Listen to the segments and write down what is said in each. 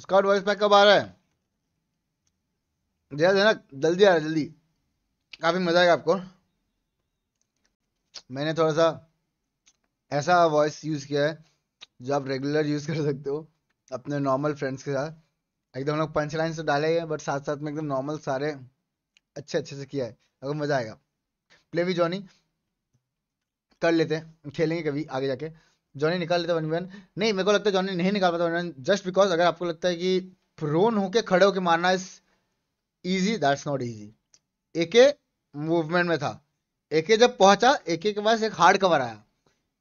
Scott voice pack कब आ रहा है जरा जरा जल्दी आ रहा है जल्दी काफ़ी मज़ा आएगा आपको मैंने थोड़ा सा ऐसा वॉइस यूज़ किया है जो आप रेगुलर यूज़ कर सकते हो अपने नॉर्मल फ्रेंड्स के साथ एकदम हम लोग पंच लाइन से डाले हैं बट साथ साथ में एकदम नॉर्मल सारे अच्छे अच्छे से किया है अगर मज़ा आएगा प्ले भी जॉनी कर लेते हैं खेलेंगे कभी आगे जाके जॉनी निकाल लेता वन वन नहीं मेरे को लगता है जॉनी नहीं निकाल पाता वन वन जस्ट बिकॉज अगर आपको लगता है कि प्रोन होके खड़े होके मारना is easy that's not easy AK movement में था एके जब पहुंचा एके के पास एक हार्ड कवर आया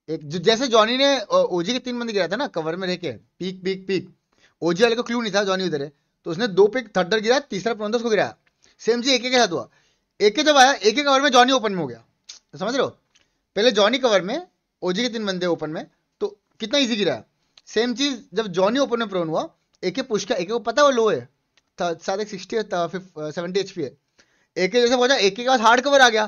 एक जैसे जॉनी ने ओजी के तीन बंदे गिराया था ना कवर में रह पीक पीक पीक ओजी वाले को क्लू नहीं था जॉनी उधर है तो उसने दो पिक थर्डर गिराया तीसरा प्रोन था उसको गिराया सेम जी एके के साथ हुआ एके जब आया एके कवर में जॉनी ओपन में हो गया समझ लो पहले जॉनी कवर में ओजी के तीन बंदे ओपन में कितना इजी गिरा सेम चीज जब जॉनी ओपन में प्रोन हुआ एक पुश का एक को पता है वो लो है सात एक सिक्सटी सेवेंटी एच पी है एक जैसे पहुंचा एक के पास हार्ड कवर आ गया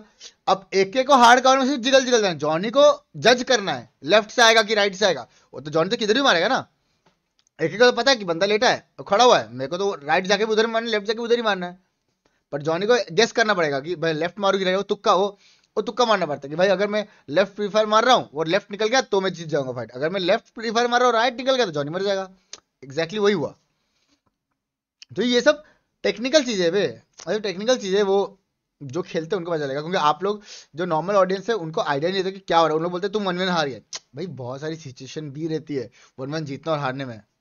अब एक को हार्ड कवर में सिर्फ जिगल जिगल जाना जॉनी को जज करना है लेफ्ट से आएगा कि राइट से आएगा वो तो जॉनी तो किधर भी मारेगा ना एक को तो पता है कि बंदा लेटा है और खड़ा हुआ है मेरे को तो राइट जाके भी उधर मारना लेफ्ट जाके उधर ही मारना है पर जॉनी को गेस करना पड़ेगा कि भाई लेफ्ट मारूंगी रहेगा तुक्का हो और तुक्का मारना पड़ता है कि भाई अगर मैं लेफ्ट फ्री फायर मार रहा हूँ और लेफ्ट निकल गया तो मैं जीत जाऊंगा फाइट अगर मैं लेफ्ट फ्री फायर मार रहा हूँ राइट निकल गया तो जॉनी मर जाएगा एग्जैक्टली वही हुआ तो ये सब टेक्निकल चीज़ें बे अरे टेक्निकल चीज़ें वो जो खेलते हैं उनको मजा लगेगा क्योंकि आप लोग जो नॉर्मल ऑडियंस है उनको आइडिया नहीं देता कि क्या हो रहा है उन लोग बोलते हैं तुम वन वन हार गए भाई बहुत सारी सिचुएशन भी रहती है वन वन जीतना और हारने में